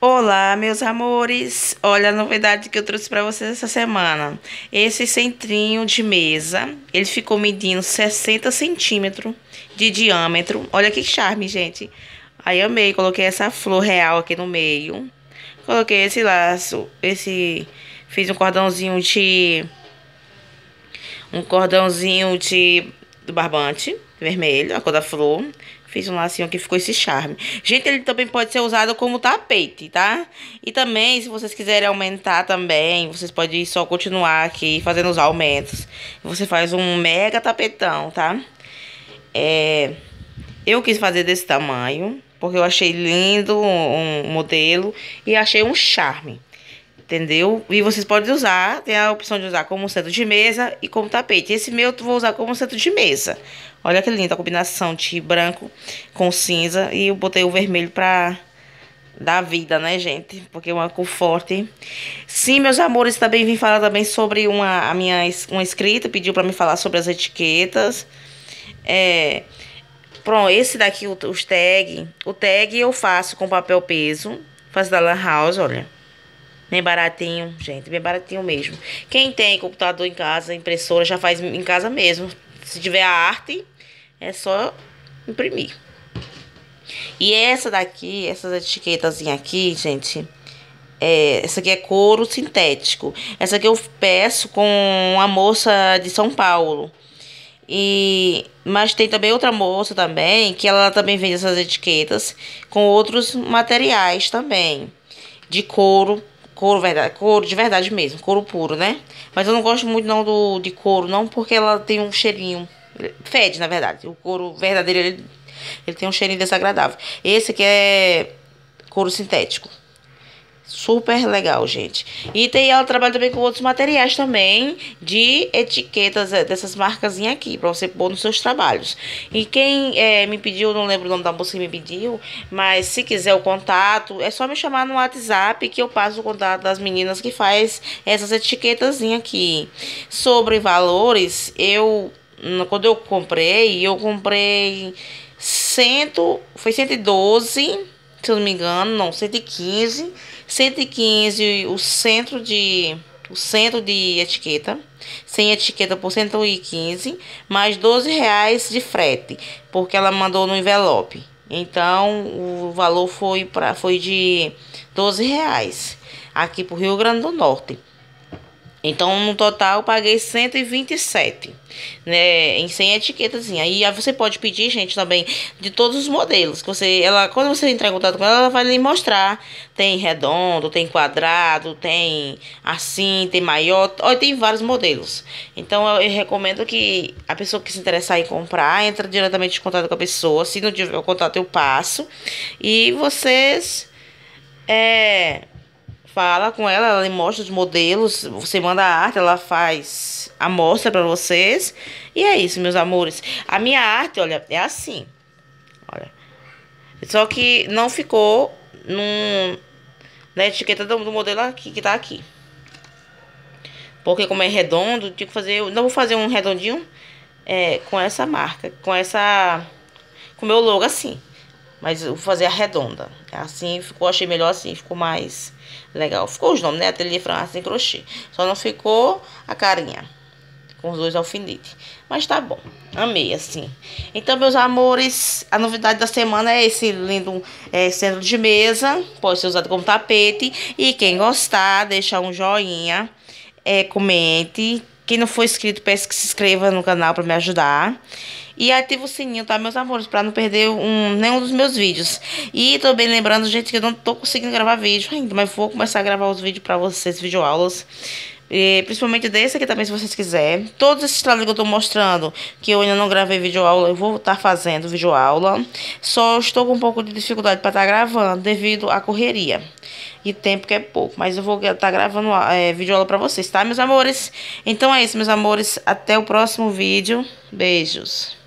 Olá, meus amores! Olha a novidade que eu trouxe para vocês essa semana. Esse centrinho de mesa, ele ficou medindo 60 centímetros de diâmetro. Olha que charme, gente! Aí amei, coloquei essa flor real aqui no meio. Coloquei esse laço, esse... Fiz um cordãozinho de... Um cordãozinho de... Do barbante vermelho, a cor da flor. Fiz um lacinho aqui, ficou esse charme. Gente, ele também pode ser usado como tapete, tá? E também, se vocês quiserem aumentar também, vocês podem só continuar aqui fazendo os aumentos. Você faz um mega tapetão, tá? É... Eu quis fazer desse tamanho, porque eu achei lindo um modelo e achei um charme entendeu? E vocês podem usar, tem a opção de usar como centro de mesa e como tapete. Esse meu eu vou usar como centro de mesa. Olha que linda a combinação de branco com cinza. E eu botei o vermelho pra dar vida, né, gente? Porque é uma cor forte. Sim, meus amores, também vim falar também sobre uma, a minha uma escrita. Pediu pra me falar sobre as etiquetas. É... Pronto, esse daqui, os tag. O tag eu faço com papel peso. Faço da Lan House, olha. Bem baratinho, gente, bem baratinho mesmo. Quem tem computador em casa, impressora, já faz em casa mesmo. Se tiver a arte, é só imprimir. E essa daqui, essas etiquetas aqui, gente, é, essa aqui é couro sintético. Essa aqui eu peço com uma moça de São Paulo. E mas tem também outra moça também que ela também vende essas etiquetas com outros materiais também de couro Couro, verdade, couro de verdade mesmo, couro puro, né? Mas eu não gosto muito não do, de couro, não, porque ela tem um cheirinho. Fede, na verdade. O couro verdadeiro, ele, ele tem um cheirinho desagradável. Esse aqui é couro sintético. Super legal, gente. E tem ela trabalha também com outros materiais também de etiquetas é, dessas marcazinhas aqui, para você pôr nos seus trabalhos. E quem é, me pediu, não lembro o nome da moça que me pediu, mas se quiser o contato, é só me chamar no WhatsApp que eu passo o contato das meninas que faz essas etiquetazinhas aqui. Sobre valores, eu quando eu comprei, eu comprei 100, foi 112 se eu não me engano, não, 115. 115 o centro de o centro de etiqueta, sem etiqueta por 115, mais 12 reais de frete, porque ela mandou no envelope. Então, o valor foi, para foi de 12 reais aqui para o Rio Grande do Norte. Então, no total, eu paguei 127, né, em 100 etiquetazinha. aí você pode pedir, gente, também de todos os modelos. Que você, ela, quando você entrar em contato com ela, ela vai lhe mostrar. Tem redondo, tem quadrado, tem assim, tem maior, ó, tem vários modelos. Então, eu, eu, recomendo que a pessoa que se interessar em comprar, entre diretamente em contato com a pessoa. Se não tiver o contato, eu passo. E vocês é fala com ela, ela lhe mostra os modelos, você manda a arte, ela faz a mostra para vocês. E é isso, meus amores. A minha arte, olha, é assim. Olha. Só que não ficou num, na etiqueta do, do modelo aqui, que tá aqui. Porque como é redondo, tinha que fazer... Não vou fazer um redondinho é, com essa marca, com essa... Com o meu logo assim. Mas eu vou fazer a redonda. Assim ficou, achei melhor assim, ficou mais legal. Ficou os nomes, né? Ateliê França em assim, crochê. Só não ficou a carinha. Com os dois alfinetes. Mas tá bom. Amei, assim. Então, meus amores, a novidade da semana é esse lindo é, centro de mesa. Pode ser usado como tapete. E quem gostar, deixa um joinha. É, comente. Quem não for inscrito, peço que se inscreva no canal para me ajudar. E ativa o sininho, tá, meus amores? Pra não perder um, nenhum dos meus vídeos. E também lembrando, gente, que eu não tô conseguindo gravar vídeo ainda, mas vou começar a gravar os vídeos pra vocês, videoaulas. E, principalmente desse aqui também, se vocês quiserem. Todos esses trabalhos que eu tô mostrando, que eu ainda não gravei videoaula, eu vou estar tá fazendo videoaula. Só estou com um pouco de dificuldade para estar tá gravando, devido à correria. E tempo que é pouco, mas eu vou estar tá gravando é, videoaula para vocês, tá, meus amores? Então é isso, meus amores. Até o próximo vídeo. Beijos.